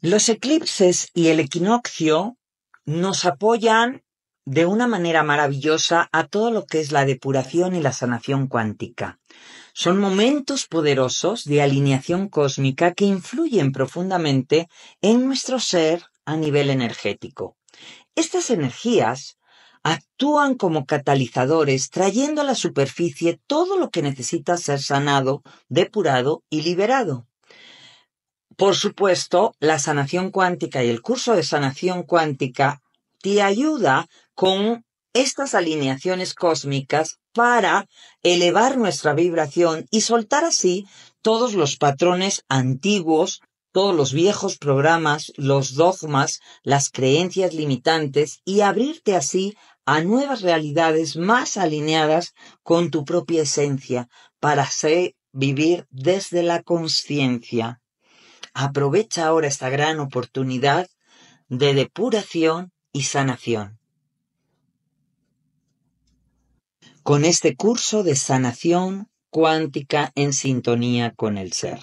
Los eclipses y el equinoccio nos apoyan de una manera maravillosa a todo lo que es la depuración y la sanación cuántica. Son momentos poderosos de alineación cósmica que influyen profundamente en nuestro ser a nivel energético. Estas energías actúan como catalizadores trayendo a la superficie todo lo que necesita ser sanado, depurado y liberado. Por supuesto, la sanación cuántica y el curso de sanación cuántica te ayuda con estas alineaciones cósmicas para elevar nuestra vibración y soltar así todos los patrones antiguos, todos los viejos programas, los dogmas, las creencias limitantes y abrirte así a nuevas realidades más alineadas con tu propia esencia para ser vivir desde la conciencia. Aprovecha ahora esta gran oportunidad de depuración y sanación. Con este curso de sanación cuántica en sintonía con el ser.